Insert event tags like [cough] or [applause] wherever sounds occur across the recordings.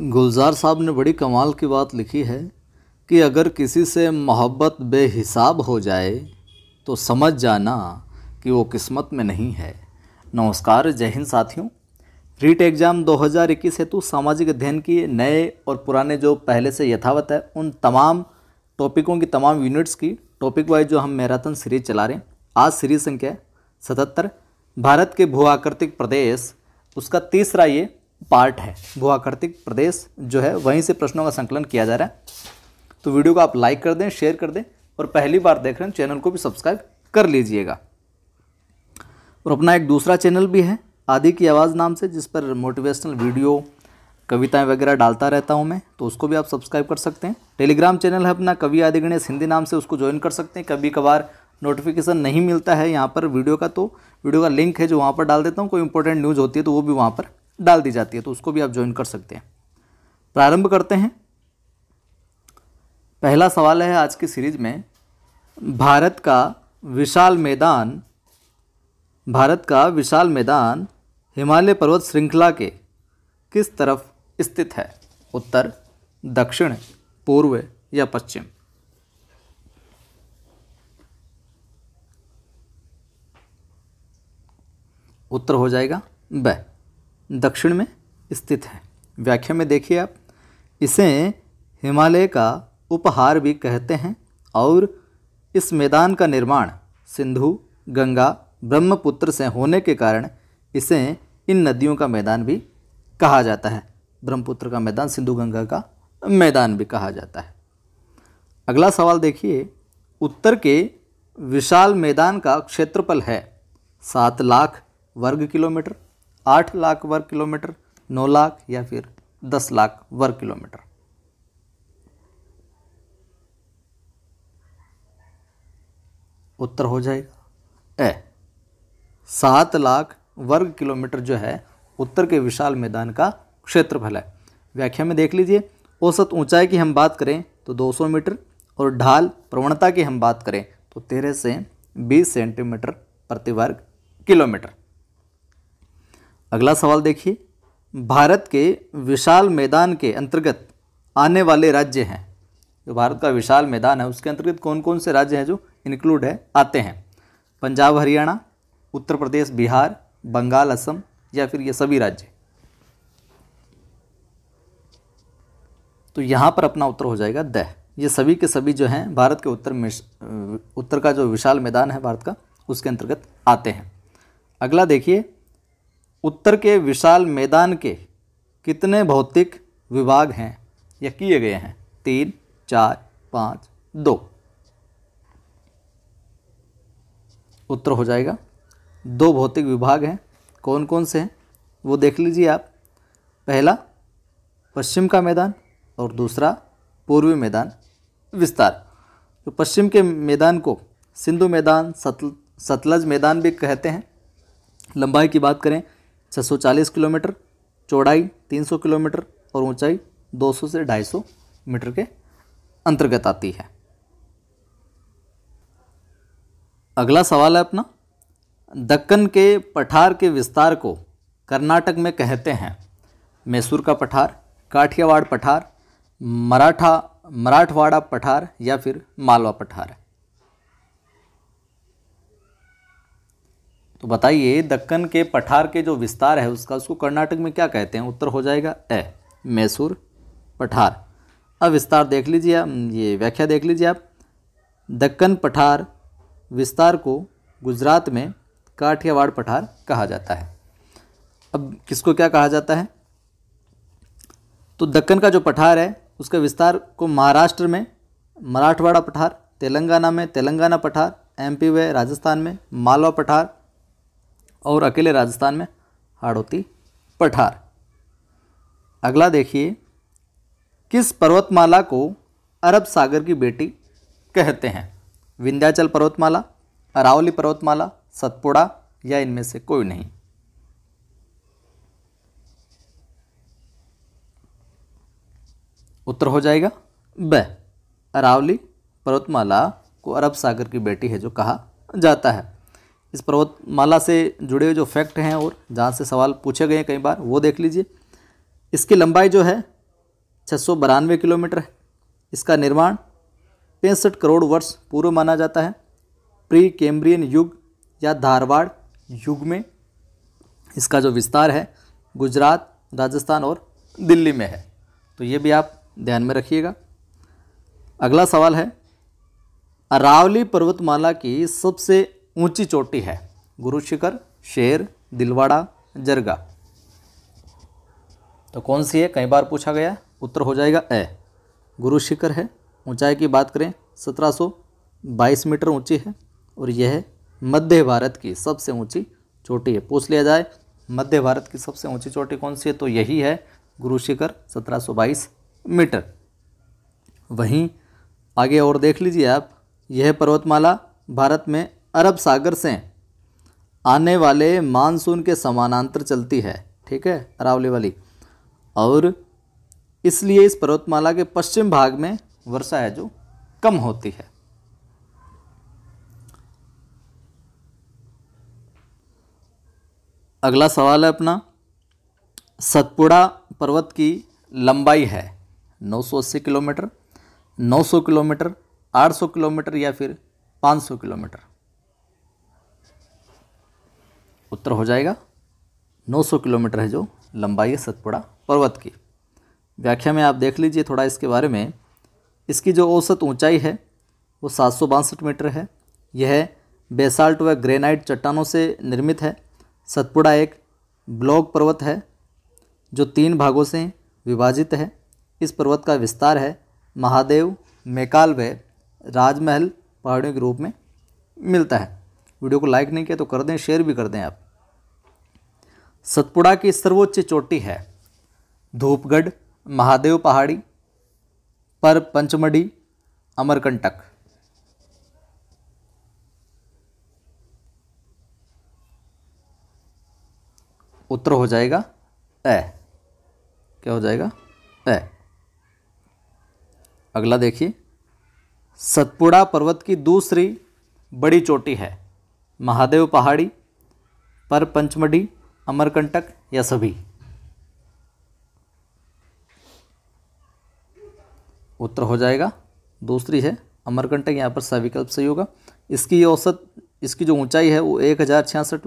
गुलजार साहब ने बड़ी कमाल की बात लिखी है कि अगर किसी से मोहब्बत बेहिसाब हो जाए तो समझ जाना कि वो किस्मत में नहीं है नमस्कार जय हिंद साथियों रीट एग्ज़ाम 2021 हेतु सामाजिक अध्ययन की नए और पुराने जो पहले से यथावत है उन तमाम टॉपिकों की तमाम यूनिट्स की टॉपिक वाइज जो हम मैराथन सीरीज चला रहे हैं आज सीरीज संख्या सतहत्तर भारत के भू आकृतिक प्रदेश उसका तीसरा ये पार्ट है भूआकृतिक प्रदेश जो है वहीं से प्रश्नों का संकलन किया जा रहा है तो वीडियो को आप लाइक कर दें शेयर कर दें और पहली बार देख रहे हैं चैनल को भी सब्सक्राइब कर लीजिएगा और अपना एक दूसरा चैनल भी है आदि की आवाज़ नाम से जिस पर मोटिवेशनल वीडियो कविताएं वगैरह डालता रहता हूं मैं तो उसको भी आप सब्सक्राइब कर सकते हैं टेलीग्राम चैनल है अपना कवि आदि गणेश हिंदी नाम से उसको ज्वाइन कर सकते हैं कभी कभार नोटिफिकेशन नहीं मिलता है यहाँ पर वीडियो का तो वीडियो का लिंक है जो वहाँ पर डाल देता हूँ कोई इंपॉर्टेंट न्यूज़ होती है तो वो भी वहाँ पर डाल दी जाती है तो उसको भी आप ज्वाइन कर सकते हैं प्रारंभ करते हैं पहला सवाल है आज की सीरीज में भारत का विशाल मैदान भारत का विशाल मैदान हिमालय पर्वत श्रृंखला के किस तरफ स्थित है उत्तर दक्षिण पूर्व या पश्चिम उत्तर हो जाएगा ब दक्षिण में स्थित है व्याख्या में देखिए आप इसे हिमालय का उपहार भी कहते हैं और इस मैदान का निर्माण सिंधु गंगा ब्रह्मपुत्र से होने के कारण इसे इन नदियों का मैदान भी कहा जाता है ब्रह्मपुत्र का मैदान सिंधु गंगा का मैदान भी कहा जाता है अगला सवाल देखिए उत्तर के विशाल मैदान का क्षेत्रफल है सात लाख वर्ग किलोमीटर आठ लाख वर्ग किलोमीटर नौ लाख या फिर दस लाख वर्ग किलोमीटर उत्तर हो जाएगा ए सात लाख वर्ग किलोमीटर जो है उत्तर के विशाल मैदान का क्षेत्रफल है व्याख्या में देख लीजिए औसत ऊंचाई की हम बात करें तो 200 मीटर और ढाल प्रवणता की हम बात करें तो तेरह से बीस सेंटीमीटर प्रति वर्ग किलोमीटर अगला सवाल देखिए भारत के विशाल मैदान के अंतर्गत आने वाले राज्य हैं जो भारत का विशाल मैदान है उसके अंतर्गत कौन कौन से राज्य हैं जो इंक्लूड है आते हैं पंजाब हरियाणा उत्तर प्रदेश बिहार बंगाल असम या फिर ये सभी राज्य तो यहाँ पर अपना उत्तर हो जाएगा द ये सभी के सभी जो हैं भारत के उत्तर में उत्तर का जो विशाल मैदान है भारत का उसके अंतर्गत आते हैं अगला देखिए उत्तर के विशाल मैदान के कितने भौतिक विभाग हैं यह किए गए हैं तीन चार पाँच दो उत्तर हो जाएगा दो भौतिक विभाग हैं कौन कौन से हैं वो देख लीजिए आप पहला पश्चिम का मैदान और दूसरा पूर्वी मैदान विस्तार तो पश्चिम के मैदान को सिंधु मैदान सतल सतलज मैदान भी कहते हैं लंबाई की बात करें 640 किलोमीटर चौड़ाई 300 किलोमीटर और ऊंचाई 200 से 250 मीटर के अंतर्गत आती है अगला सवाल है अपना दक्कन के पठार के विस्तार को कर्नाटक में कहते हैं मैसूर का पठार काठियावाड़ पठार मराठा मराठवाड़ा पठार या फिर मालवा पठार तो बताइए दक्कन के पठार के जो विस्तार है उसका उसको कर्नाटक में क्या कहते हैं उत्तर हो जाएगा ए मैसूर पठार अब विस्तार देख लीजिए आप ये व्याख्या देख लीजिए आप दक्कन पठार विस्तार को गुजरात में काठियावाड़ पठार कहा जाता है अब किसको क्या कहा जाता है तो दक्कन का जो पठार है उसका विस्तार को महाराष्ट्र में मराठवाड़ा पठार तेलंगाना में तेलंगाना पठार एमपी व राजस्थान में मालवा पठार और अकेले राजस्थान में हाड़ोती पठार अगला देखिए किस पर्वतमाला को अरब सागर की बेटी कहते हैं विंध्याचल पर्वतमाला अरावली पर्वतमाला सतपुड़ा या इनमें से कोई नहीं उत्तर हो जाएगा ब अरावली पर्वतमाला को अरब सागर की बेटी है जो कहा जाता है इस पर्वतमाला से जुड़े हुए जो फैक्ट हैं और जहाँ से सवाल पूछे गए कई बार वो देख लीजिए इसकी लंबाई जो है छः किलोमीटर है इसका निर्माण पैंसठ करोड़ वर्ष पूर्व माना जाता है प्री कैम्ब्रियन युग या धारवाड़ युग में इसका जो विस्तार है गुजरात राजस्थान और दिल्ली में है तो ये भी आप ध्यान में रखिएगा अगला सवाल है अरावली पर्वतमाला की सबसे ऊंची चोटी है गुरुशिखर शेर दिलवाड़ा जरगा तो कौन सी है कई बार पूछा गया उत्तर हो जाएगा ए गुरुशिखर है ऊंचाई की बात करें 1722 मीटर ऊंची है और यह मध्य भारत की सबसे ऊंची चोटी है पूछ लिया जाए मध्य भारत की सबसे ऊंची चोटी कौन सी है तो यही है गुरुशिखर 1722 मीटर वहीं आगे और देख लीजिए आप यह पर्वतमाला भारत में अरब सागर से आने वाले मानसून के समानांतर चलती है ठीक है अरावली वाली और इसलिए इस पर्वतमाला के पश्चिम भाग में वर्षा है जो कम होती है अगला सवाल है अपना सतपुड़ा पर्वत की लंबाई है 980 किलोमीटर 900 किलोमीटर 800 किलोमीटर या फिर 500 किलोमीटर उत्तर हो जाएगा 900 किलोमीटर है जो लंबाई है सतपुड़ा पर्वत की व्याख्या में आप देख लीजिए थोड़ा इसके बारे में इसकी जो औसत ऊंचाई है वो सात मीटर है यह बेसाल्ट व ग्रेनाइट चट्टानों से निर्मित है सतपुड़ा एक ब्लॉक पर्वत है जो तीन भागों से विभाजित है इस पर्वत का विस्तार है महादेव मेकाल व राजमहल पहाड़ियों के रूप में मिलता है वीडियो को लाइक नहीं किया तो कर दें शेयर भी कर दें आप सतपुड़ा की सर्वोच्च चोटी है धूपगढ़ महादेव पहाड़ी पर पंचमढ़ी अमरकंटक उत्तर हो जाएगा ए क्या हो जाएगा ए अगला देखिए सतपुड़ा पर्वत की दूसरी बड़ी चोटी है महादेव पहाड़ी पर पंचमढ़ी अमरकंटक या सभी उत्तर हो जाएगा दूसरी है अमरकंटक यहाँ पर सविकल्प सही होगा इसकी औसत इसकी जो ऊंचाई है वो एक हज़ार छियासठ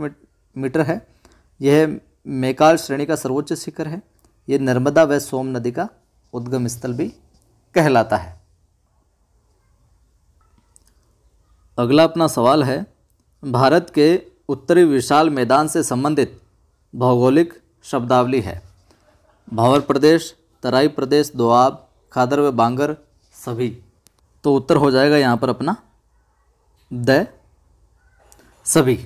मीटर है यह मेकाल श्रेणी का सर्वोच्च शिखर है ये नर्मदा व सोम नदी का उद्गम स्थल भी कहलाता है अगला अपना सवाल है भारत के उत्तरी विशाल मैदान से संबंधित भौगोलिक शब्दावली है भावर प्रदेश तराई प्रदेश दोआब खादर व बांगर सभी तो उत्तर हो जाएगा यहाँ पर अपना द सभी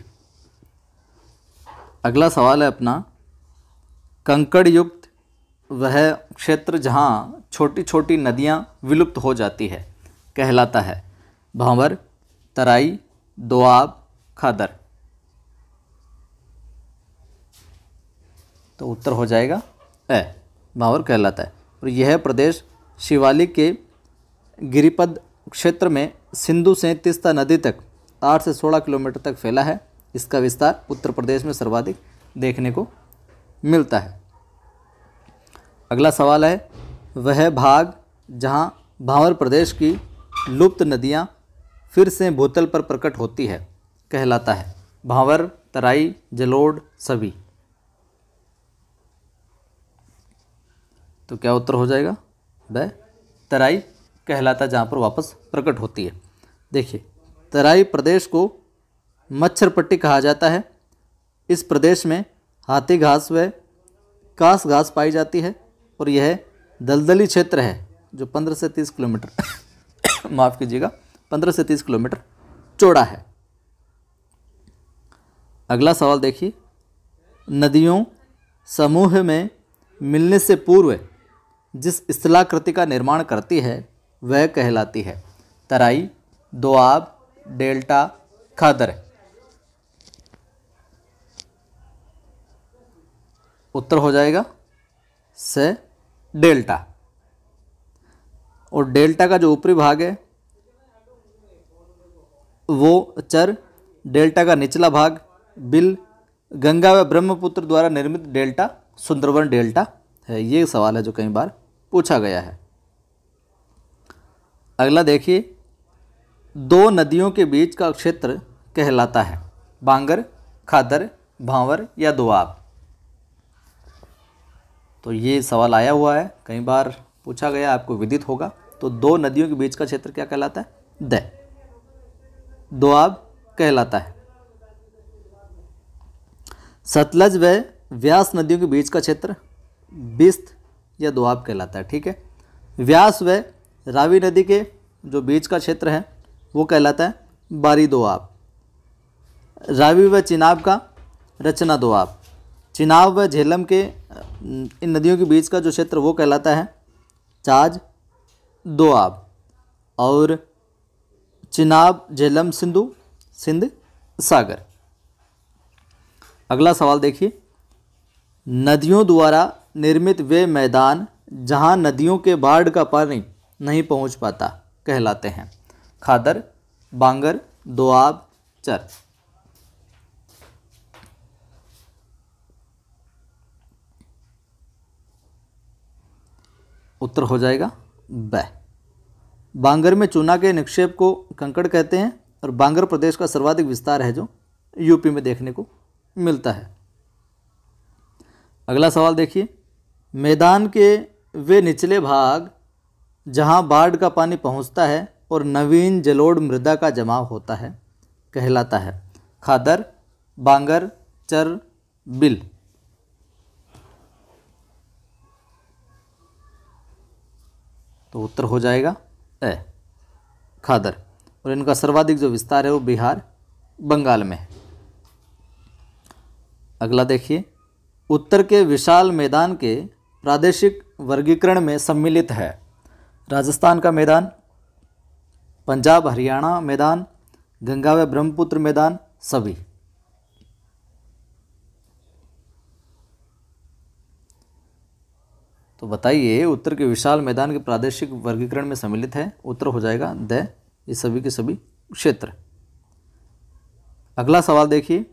अगला सवाल है अपना कंकड़ युक्त वह क्षेत्र जहाँ छोटी छोटी नदियाँ विलुप्त हो जाती है कहलाता है भावर तराई दोआब खादर तो उत्तर हो जाएगा ए मावर कहलाता है और यह प्रदेश शिवालिक के गिरिपद क्षेत्र में सिंधु से तिस्ता नदी तक आठ से सोलह किलोमीटर तक फैला है इसका विस्तार उत्तर प्रदेश में सर्वाधिक देखने को मिलता है अगला सवाल है वह भाग जहाँ भावर प्रदेश की लुप्त नदियाँ फिर से भूतल पर प्रकट होती है कहलाता है भावर तराई जलोड सभी तो क्या उत्तर हो जाएगा ब तराई कहलाता जहाँ पर वापस प्रकट होती है देखिए तराई प्रदेश को मच्छरपट्टी कहा जाता है इस प्रदेश में हाथी घास व कास घास पाई जाती है और यह दलदली क्षेत्र है जो पंद्रह से तीस किलोमीटर [coughs] माफ़ कीजिएगा पंद्रह से तीस किलोमीटर चौड़ा है अगला सवाल देखिए नदियों समूह में मिलने से पूर्व जिस स्थलाकृति का निर्माण करती है वह कहलाती है तराई दोआब डेल्टा खादर उत्तर हो जाएगा से डेल्टा और डेल्टा का जो ऊपरी भाग है वो चर डेल्टा का निचला भाग बिल गंगा व ब्रह्मपुत्र द्वारा निर्मित डेल्टा सुंदरवन डेल्टा है ये सवाल है जो कई बार पूछा गया है अगला देखिए दो नदियों के बीच का क्षेत्र कहलाता है बांगर खादर भांवर या दुआब तो ये सवाल आया हुआ है कई बार पूछा गया आपको विदित होगा तो दो नदियों के बीच का क्षेत्र क्या कहलाता है द कहलाता है सतलज व व्यास नदियों के बीच का क्षेत्र बिस्त या दुआब कहलाता है ठीक है व्यास व रावी नदी के जो बीच का क्षेत्र है वो कहलाता है बारी दुआब रावी व चिनाब का रचना दुआब चिनाब व झेलम के इन नदियों के बीच का जो क्षेत्र वो कहलाता है चाज दोआब और चिनाब झेलम सिंधु सिंध सागर अगला सवाल देखिए नदियों द्वारा निर्मित वे मैदान जहां नदियों के बाढ़ का पानी नहीं पहुंच पाता कहलाते हैं खादर बांगर दोआब चर उत्तर हो जाएगा ब बांगर में चूना के निक्षेप को कंकड़ कहते हैं और बांगर प्रदेश का सर्वाधिक विस्तार है जो यूपी में देखने को मिलता है अगला सवाल देखिए मैदान के वे निचले भाग जहां बाढ़ का पानी पहुंचता है और नवीन जलोढ़ मृदा का जमाव होता है कहलाता है खादर बांगर चर बिल तो उत्तर हो जाएगा ए खादर और इनका सर्वाधिक जो विस्तार है वो बिहार बंगाल में है अगला देखिए उत्तर के विशाल मैदान के प्रादेशिक वर्गीकरण में सम्मिलित है राजस्थान का मैदान पंजाब हरियाणा मैदान गंगा व ब्रह्मपुत्र मैदान सभी तो बताइए उत्तर के विशाल मैदान के प्रादेशिक वर्गीकरण में सम्मिलित है उत्तर हो जाएगा द ये सभी के सभी क्षेत्र अगला सवाल देखिए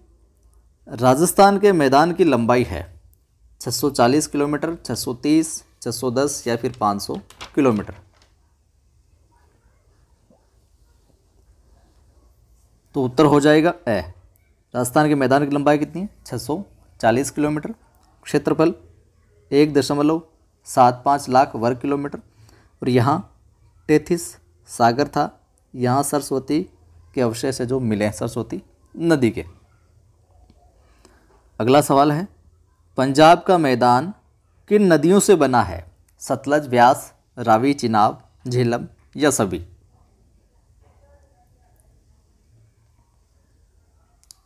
राजस्थान के मैदान की लंबाई है 640 किलोमीटर 630, 610 या फिर 500 किलोमीटर तो उत्तर हो जाएगा ए राजस्थान के मैदान की लंबाई कितनी है 640 किलोमीटर क्षेत्रफल एक दशमलव सात पाँच लाख वर्ग किलोमीटर और यहाँ टेथिस सागर था यहाँ सरस्वती के अवशेष है जो मिले हैं सरस्वती नदी के अगला सवाल है पंजाब का मैदान किन नदियों से बना है सतलज व्यास रावी चिनाब झीलम या सभी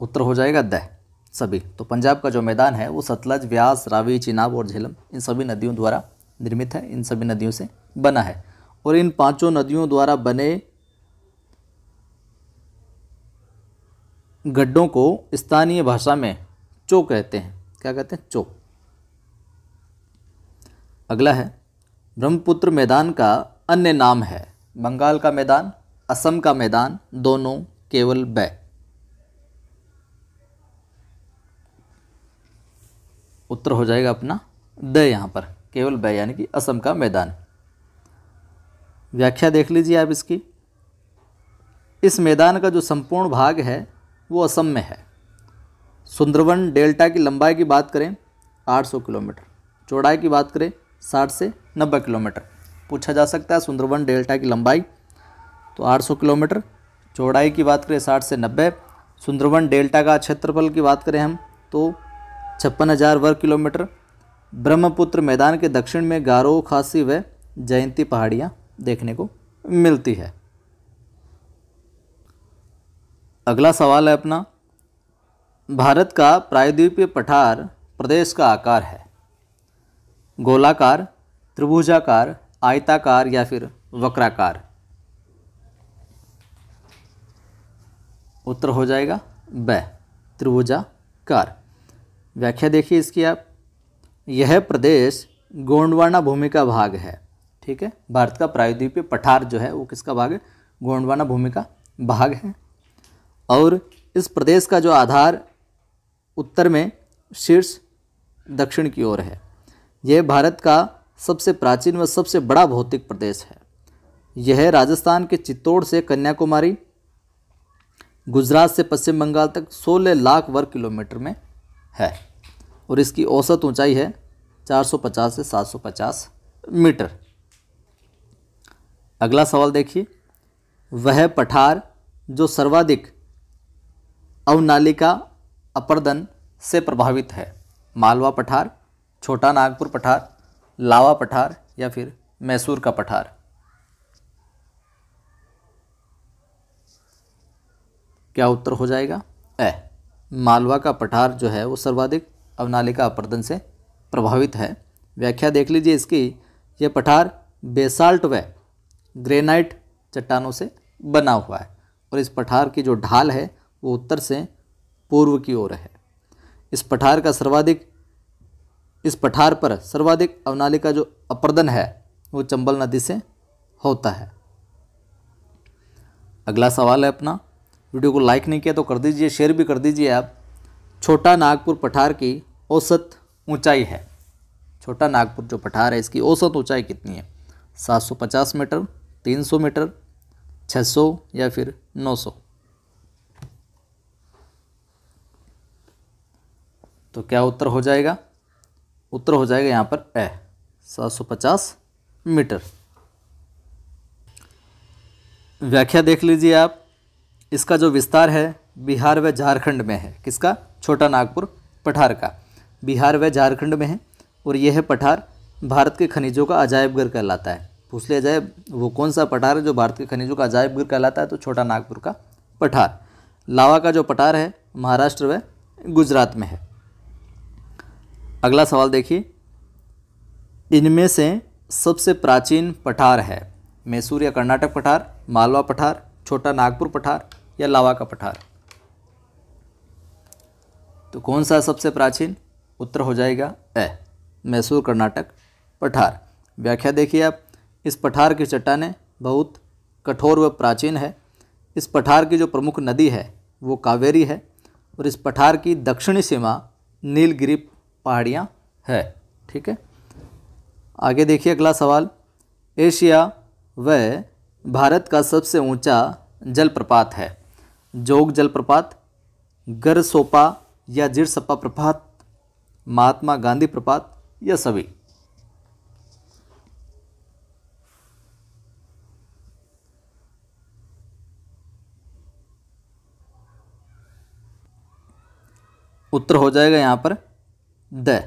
उत्तर हो जाएगा दह सभी तो पंजाब का जो मैदान है वो सतलज व्यास रावी चिनाब और झेलम इन सभी नदियों द्वारा निर्मित है इन सभी नदियों से बना है और इन पांचों नदियों द्वारा बने गड्ढों को स्थानीय भाषा में चो कहते हैं क्या कहते हैं चो अगला है ब्रह्मपुत्र मैदान का अन्य नाम है बंगाल का मैदान असम का मैदान दोनों केवल ब उत्तर हो जाएगा अपना द यहाँ पर केवल बै यानी कि असम का मैदान व्याख्या देख लीजिए आप इसकी इस मैदान का जो संपूर्ण भाग है वो असम में है सुंदरवन डेल्टा की लंबाई की बात करें 800 किलोमीटर चौड़ाई की बात करें 60 से 90 किलोमीटर पूछा जा सकता है सुंदरवन डेल्टा की लंबाई तो 800 किलोमीटर चौड़ाई की बात करें 60 से 90 सुंदरवन डेल्टा का क्षेत्रफल की बात करें हम तो छप्पन हज़ार वर्ग किलोमीटर ब्रह्मपुत्र मैदान के दक्षिण में गारो खासी व जयंती पहाड़ियाँ देखने को मिलती है अगला सवाल है अपना भारत का प्रायद्वीपीय पठार प्रदेश का आकार है गोलाकार त्रिभुजाकार आयताकार या फिर वक्राकार उत्तर हो जाएगा ब त्रिभुजाकार व्याख्या देखिए इसकी आप यह प्रदेश गोंडवाना भूमि का भाग है ठीक है भारत का प्रायद्वीपीय पठार जो है वो किसका भाग है गोंडवाना भूमि का भाग है और इस प्रदेश का जो आधार उत्तर में शीर्ष दक्षिण की ओर है यह भारत का सबसे प्राचीन व सबसे बड़ा भौतिक प्रदेश है यह राजस्थान के चित्तौड़ से कन्याकुमारी गुजरात से पश्चिम बंगाल तक 16 लाख वर्ग किलोमीटर में है और इसकी औसत ऊंचाई है 450 से 750 मीटर अगला सवाल देखिए वह पठार जो सर्वाधिक अवनालिका अपर्दन से प्रभावित है मालवा पठार छोटा नागपुर पठार लावा पठार या फिर मैसूर का पठार क्या उत्तर हो जाएगा ए मालवा का पठार जो है वो सर्वाधिक अवनालिका अपर्दन से प्रभावित है व्याख्या देख लीजिए इसकी यह पठार बेसाल्ट व ग्रेनाइट चट्टानों से बना हुआ है और इस पठार की जो ढाल है वो उत्तर से पूर्व की ओर है इस पठार का सर्वाधिक इस पठार पर सर्वाधिक अवनाली का जो अपर्दन है वो चंबल नदी से होता है अगला सवाल है अपना वीडियो को लाइक नहीं किया तो कर दीजिए शेयर भी कर दीजिए आप छोटा नागपुर पठार की औसत ऊंचाई है छोटा नागपुर जो पठार है इसकी औसत ऊंचाई कितनी है 750 मीटर 300 मीटर 600 या फिर 900 तो क्या उत्तर हो जाएगा उत्तर हो जाएगा यहाँ पर ए 750 मीटर व्याख्या देख लीजिए आप इसका जो विस्तार है बिहार व झारखंड में है किसका छोटा नागपुर पठार का बिहार व झारखंड में है और यह है पठार भारत के खनिजों का अजायब घर कहलाता है पूछ लिया जाए वो कौन सा पठार है जो भारत के खनिजों का अजायब घर कहलाता है तो छोटा नागपुर का पठार लावा का जो पठार है महाराष्ट्र व गुजरात में है अगला सवाल देखिए इनमें से सबसे प्राचीन पठार है मैसूर या कर्नाटक पठार मालवा पठार छोटा नागपुर पठार या लावा का पठार तो कौन सा सबसे प्राचीन उत्तर हो जाएगा ए मैसूर कर्नाटक पठार व्याख्या देखिए आप इस पठार की चट्टाने बहुत कठोर व प्राचीन है इस पठार की जो प्रमुख नदी है वो कावेरी है और इस पठार की दक्षिणी सीमा नीलगिरी पहाड़ियाँ है ठीक है आगे देखिए अगला सवाल एशिया व भारत का सबसे ऊंचा जलप्रपात है जोग जलप्रपात गरसोपा या जिरसपा प्रपात महात्मा गांधी प्रपात या सभी उत्तर हो जाएगा यहाँ पर द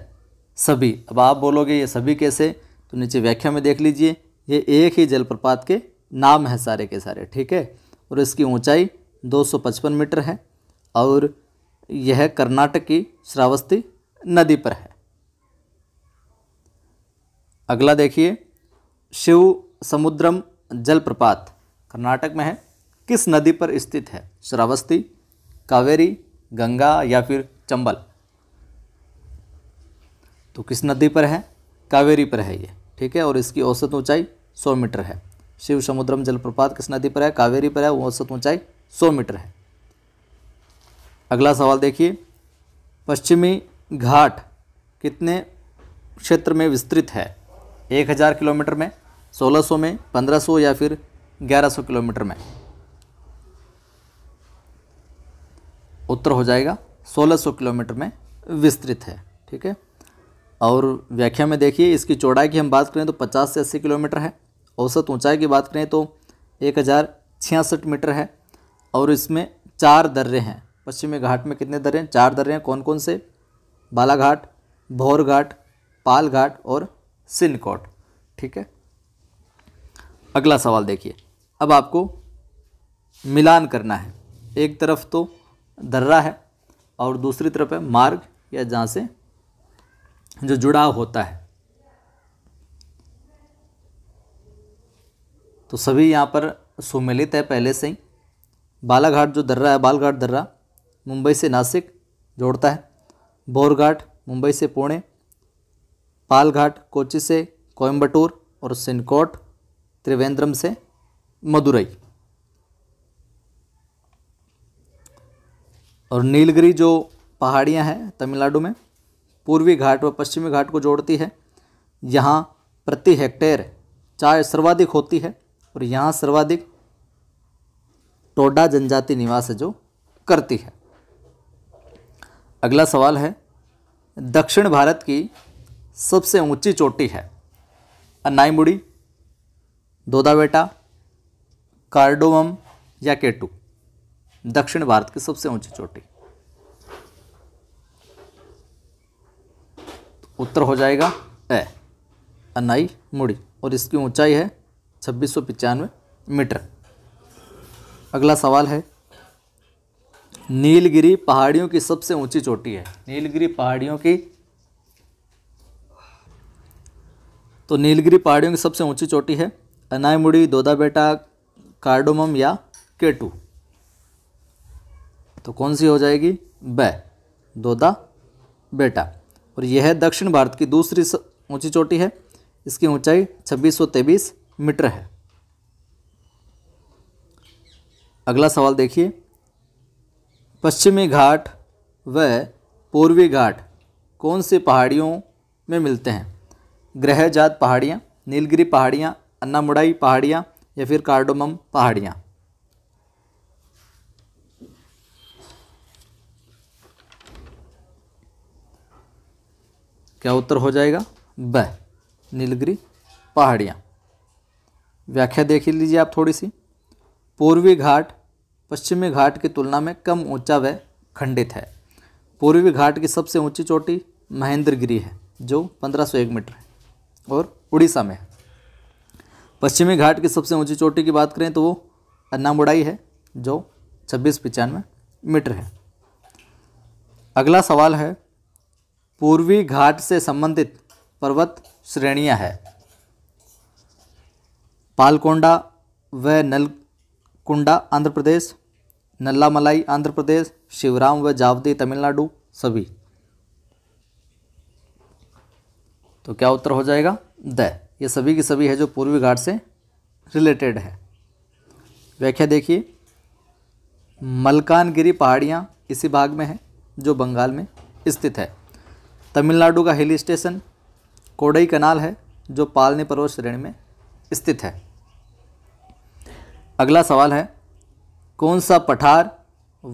सभी अब आप बोलोगे ये सभी कैसे तो नीचे व्याख्या में देख लीजिए ये एक ही जलप्रपात के नाम है सारे के सारे ठीक है और इसकी ऊंचाई 255 मीटर है और यह कर्नाटक की श्रावस्ती नदी पर है अगला देखिए शिव समुद्रम जलप्रपात कर्नाटक में है किस नदी पर स्थित है श्रावस्ती कावेरी गंगा या फिर चंबल तो किस नदी पर है कावेरी पर है ये ठीक है और इसकी औसत ऊंचाई 100 मीटर है शिव समुद्रम जलप्रपात किस नदी पर है कावेरी पर है वो औसत ऊंचाई 100 मीटर है अगला सवाल देखिए पश्चिमी घाट कितने क्षेत्र में विस्तृत है एक हज़ार किलोमीटर में सोलह सौ में पंद्रह सौ या फिर ग्यारह सौ किलोमीटर में उत्तर हो जाएगा सोलह सौ किलोमीटर में विस्तृत है ठीक है और व्याख्या में देखिए इसकी चौड़ाई की हम बात करें तो पचास से अस्सी किलोमीटर है औसत ऊंचाई की बात करें तो एक हज़ार छियासठ मीटर है और इसमें चार दर्रे हैं पश्चिमी घाट में कितने दर्रे हैं चार दर्रे हैं कौन कौन से बालाघाट भौर घाट पाल घाट और सिनकोट ठीक है अगला सवाल देखिए अब आपको मिलान करना है एक तरफ तो दर्रा है और दूसरी तरफ है मार्ग या जहाँ से जो जुड़ाव होता है तो सभी यहाँ पर सुमिलित है पहले से ही बालाघाट जो दर्रा है बालघाट दर्रा मुंबई से नासिक जोड़ता है बोरघाट मुंबई से पुणे पालघाट कोची से कोयम्बटूर और सिनकोट त्रिवेंद्रम से मदुरई और नीलगिरी जो पहाड़ियाँ हैं तमिलनाडु में पूर्वी घाट व पश्चिमी घाट को जोड़ती है यहाँ प्रति हेक्टेयर चाय सर्वाधिक होती है और यहाँ सर्वाधिक टोडा जनजाति निवास है जो करती है अगला सवाल है दक्षिण भारत की सबसे ऊंची चोटी है अनाईमुड़ी दोदावेटा कार्डोम या केटू दक्षिण भारत की सबसे ऊंची चोटी उत्तर हो जाएगा ए अनाई मुड़ी और इसकी ऊंचाई है छब्बीस सौ पचानवे मीटर अगला सवाल है नीलगिरी पहाड़ियों की सबसे ऊंची चोटी है नीलगिरी पहाड़ियों की तो नीलगिरी पहाड़ियों की सबसे ऊंची चोटी है अनाई मुड़ी दोदा बेटा कार्डोमम या केटू तो कौन सी हो जाएगी ब दोदा बेटा और यह दक्षिण भारत की दूसरी ऊंची चोटी है इसकी ऊंचाई छब्बीस मीटर है अगला सवाल देखिए पश्चिमी घाट व पूर्वी घाट कौन से पहाड़ियों में मिलते हैं ग्रहजात पहाड़ियाँ नीलगिरी पहाड़ियाँ अन्नामुड़ाई पहाड़ियाँ या फिर कार्डोमम पहाड़ियाँ क्या उत्तर हो जाएगा ब नीलगिरी पहाड़ियाँ व्याख्या देख लीजिए आप थोड़ी सी पूर्वी घाट पश्चिमी घाट की तुलना में कम ऊंचा व खंडित है पूर्वी घाट की सबसे ऊंची चोटी महेंद्रगिरी है जो 1501 मीटर है और उड़ीसा में है पश्चिमी घाट की सबसे ऊंची चोटी की बात करें तो वो अन्नामुड़ाई है जो छब्बीस पचानवे मीटर है अगला सवाल है पूर्वी घाट से संबंधित पर्वत श्रेणियां हैं पालकोंडा व नलकुंडा आंध्र प्रदेश नल्लामलाई आंध्र प्रदेश शिवराम व जावदी तमिलनाडु सभी तो क्या उत्तर हो जाएगा द ये सभी की सभी है जो पूर्वी घाट से रिलेटेड है व्याख्या देखिए मलकानगिरी पहाड़ियाँ इसी भाग में है जो बंगाल में स्थित है तमिलनाडु का हिल स्टेशन कोडई कनाल है जो पालनी पर्वत श्रेणी में स्थित है अगला सवाल है कौन सा पठार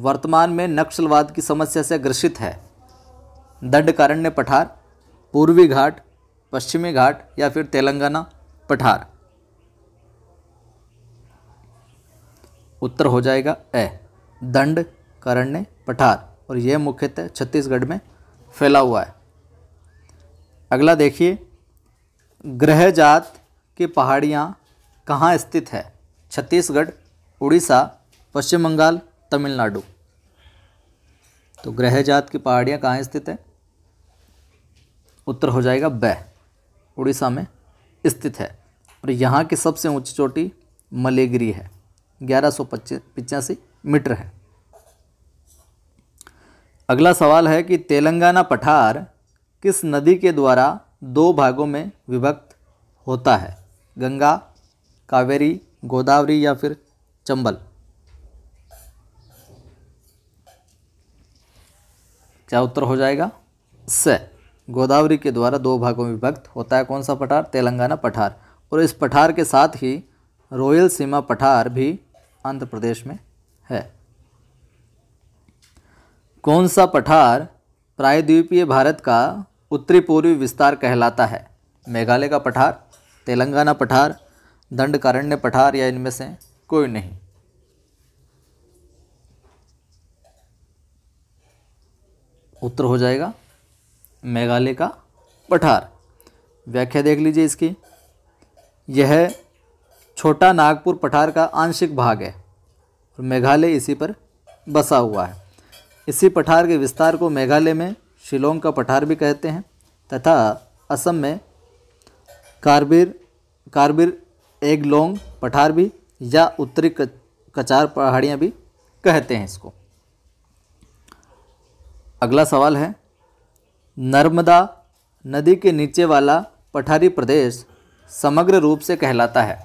वर्तमान में नक्सलवाद की समस्या से ग्रसित है दंडकारण्य पठार पूर्वी घाट पश्चिमी घाट या फिर तेलंगाना पठार उत्तर हो जाएगा ए दंड करण्य पठार और यह मुख्यतः छत्तीसगढ़ में फैला हुआ है अगला देखिए ग्रह जात की पहाड़ियाँ कहाँ स्थित है छत्तीसगढ़ उड़ीसा पश्चिम बंगाल तमिलनाडु तो ग्रह जात की पहाड़ियाँ कहाँ स्थित है उत्तर हो जाएगा ब उड़ीसा में स्थित है और यहाँ की सबसे ऊंची चोटी मलेगिरी है ग्यारह सौ पच्चासी मीटर है अगला सवाल है कि तेलंगाना पठार किस नदी के द्वारा दो भागों में विभक्त होता है गंगा कावेरी गोदावरी या फिर चंबल क्या उत्तर हो जाएगा स गोदावरी के द्वारा दो भागों में विभक्त होता है कौन सा पठार तेलंगाना पठार और इस पठार के साथ ही रॉयल सीमा पठार भी आंध्र प्रदेश में है कौन सा पठार प्रायद्वीपीय भारत का उत्तरी पूर्वी विस्तार कहलाता है मेघालय का पठार तेलंगाना पठार दंडकारण्य पठार या इनमें से कोई नहीं उत्तर हो जाएगा मेघालय का पठार व्याख्या देख लीजिए इसकी यह छोटा नागपुर पठार का आंशिक भाग है और मेघालय इसी पर बसा हुआ है इसी पठार के विस्तार को मेघालय में शिलोंग का पठार भी कहते हैं तथा असम में कारबिर कारबिर एगलोंग पठार भी या उत्तरी कचार पहाड़ियाँ भी कहते हैं इसको अगला सवाल है नर्मदा नदी के नीचे वाला पठारी प्रदेश समग्र रूप से कहलाता है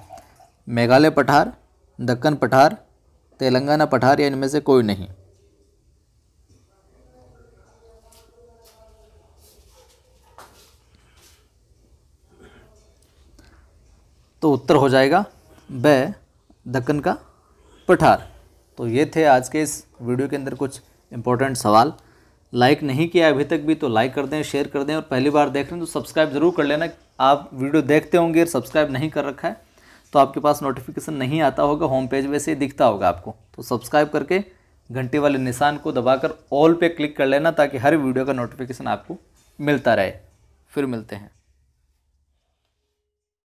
मेघालय पठार दक्कन पठार तेलंगाना पठार या इनमें से कोई नहीं तो उत्तर हो जाएगा ब दक्कन का पठार तो ये थे आज के इस वीडियो के अंदर कुछ इंपॉर्टेंट सवाल लाइक नहीं किया अभी तक भी तो लाइक कर दें शेयर कर दें और पहली बार देख रहे हैं तो सब्सक्राइब ज़रूर कर लेना आप वीडियो देखते होंगे और सब्सक्राइब नहीं कर रखा है तो आपके पास नोटिफिकेशन नहीं आता होगा होम पेज वैसे ही दिखता होगा आपको तो सब्सक्राइब करके घंटे वाले निशान को दबाकर ऑल पे क्लिक कर लेना ताकि हर वीडियो का नोटिफिकेशन आपको मिलता रहे फिर मिलते हैं